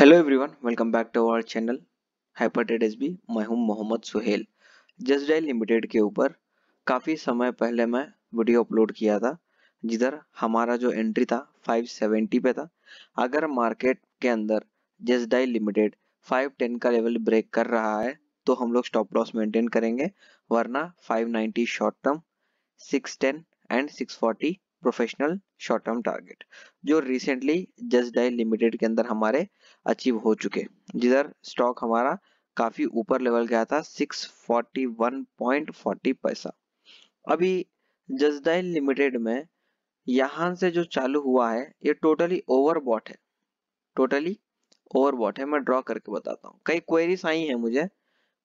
hello everyone welcome back to our channel हाइपरटेड S B मैं हूं Mohammad Suhail just dial limited के ऊपर काफ़ी समय पहले मैं वीडियो अपलोड किया था जिधर हमारा जो एंट्री था 570 पे था अगर मार्केट के अंदर जस्ट डाइल लिमिटेड 510 का लेवल ब्रेक कर रहा है तो हम लोग स्टॉप लॉस मेंटेन करेंगे वरना 590 short term 610 and 640 professional short term target जो रिसेंटली जस्ट डायल लिमिटेड के अंदर हमारे अचीव हो चुके जिधर स्टॉक हमारा काफी ऊपर लेवल गया था 641.40 पैसा अभी जस्ट डायल लिमिटेड में यहां से जो चालू हुआ है ये टोटली ओवरबॉट है टोटली ओवरबॉट है मैं ड्रॉ करके बताता हूँ कई क्वेरीज आई है मुझे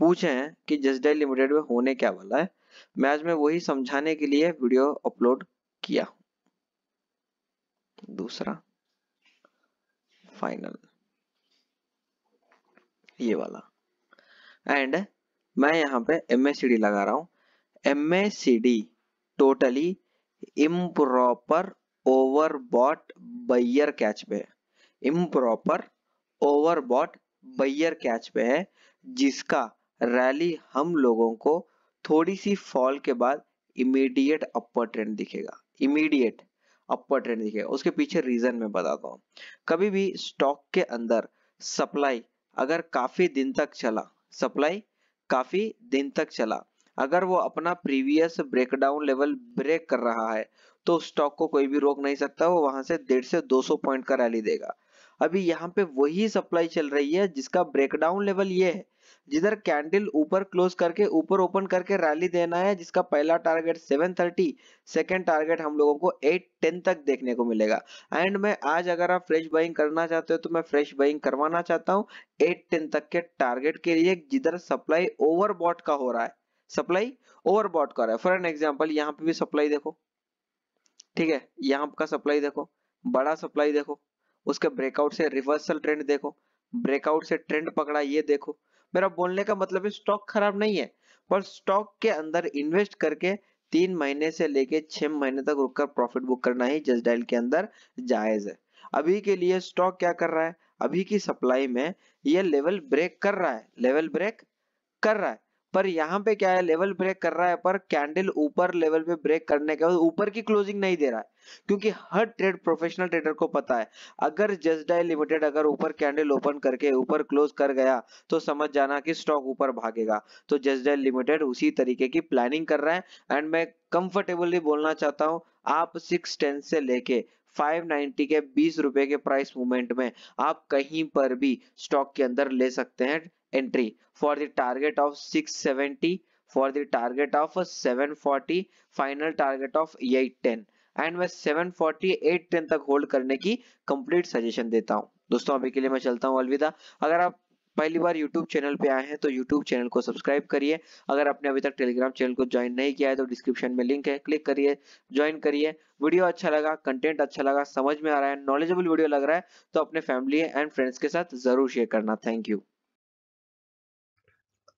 पूछे हैं कि जस्ट डायल लिमिटेड में होने क्या वाला है मैं आज मैं वही समझाने के लिए वीडियो अपलोड किया दूसरा फाइनल ये वाला एंड मैं यहां पे एम लगा रहा हूं M totally improper overbought buyer catch पे है इम्प्रॉपर ओवरबॉट बैयर कैच पे है जिसका रैली हम लोगों को थोड़ी सी फॉल के बाद इमीडिएट अपर ट्रेंड दिखेगा इमीडिएट अपर ट्रेंड दिखेगा उसके पीछे रीजन में बताता हूँ कभी भी स्टॉक के अंदर सप्लाई अगर काफी दिन तक चला सप्लाई काफी दिन तक चला अगर वो अपना प्रीवियस ब्रेकडाउन लेवल ब्रेक कर रहा है तो स्टॉक को कोई भी रोक नहीं सकता वो वहां से डेढ़ से 200 पॉइंट का रैली देगा अभी यहाँ पे वही सप्लाई चल रही है जिसका ब्रेकडाउन लेवल ये है जिधर कैंडल ऊपर क्लोज करके ऊपर ओपन करके रैली देना है जिसका पहला टारगेट 730 सेकेंड टारगेट हम लोगों को 810 तक देखने को मिलेगा एंड मैं आज अगर आप फ्रेश बाइंग करना चाहते हो तो मैं फ्रेश बाइंग करवाना चाहता हूँ 810 तक के टारगेट के लिए जिधर सप्लाई ओवर का हो रहा है सप्लाई ओवरबॉट का रहा है फॉर एन एग्जाम्पल यहाँ पे भी सप्लाई देखो ठीक है यहाँ का सप्लाई देखो बड़ा सप्लाई देखो उसके ब्रेकआउट से रिवर्सल ट्रेंड देखो ब्रेकआउट से ट्रेंड पकड़ा ये देखो मेरा बोलने का मतलब है स्टॉक खराब नहीं है पर स्टॉक के अंदर इन्वेस्ट करके तीन महीने से लेके छह महीने तक रुककर प्रॉफिट बुक करना ही जस्ट डायल के अंदर जायज है अभी के लिए स्टॉक क्या कर रहा है अभी की सप्लाई में यह लेवल ब्रेक कर रहा है लेवल ब्रेक कर रहा है पर यहाँ पे क्या है लेवल ब्रेक कर रहा है पर कैंडल ऊपर लेवल पे ब्रेक करने के बाद ऊपर की क्लोजिंग नहीं दे रहा है क्योंकि हर ट्रेड प्रोफेशनल ट्रेडर को पता है अगर जसडाई लिमिटेड अगर ऊपर कैंडल ओपन करके ऊपर क्लोज कर गया तो समझ जाना कि स्टॉक ऊपर भागेगा तो जसडाई लिमिटेड उसी तरीके की प्लानिंग कर रहा है एंड मैं कंफर्टेबली बोलना चाहता हूँ आप सिक्स टेन से लेके 590 के बीस रुपए के प्राइस मूवमेंट में आप कहीं पर भी स्टॉक के अंदर ले सकते हैं entry for the target of 670 for the target of 740 final target of 810 and मैं 740 810 तक होल्ड करने की कंप्लीट सजेशन देता हूं दोस्तों अभी के लिए मैं चलता हूं अलविदा अगर आप पहली बार YouTube चैनल पे आए हैं तो YouTube चैनल को सब्सक्राइब करिए अगर आपने अभी तक टेलीग्राम चैनल को ज्वाइन नहीं किया है तो डिस्क्रिप्शन में लिंक है क्लिक करिए ज्वाइन करिए वीडियो अच्छा लगा कंटेंट अच्छा लगा समझ में आ रहा है नॉलेजेबल वीडियो लग रहा है तो अपने फैमिली एंड फ्रेंड्स के साथ जरूर शेयर करना थैंक यू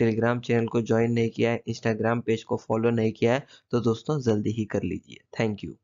टेलीग्राम चैनल को ज्वाइन नहीं किया है इंस्टाग्राम पेज को फॉलो नहीं किया है तो दोस्तों जल्दी ही कर लीजिए थैंक यू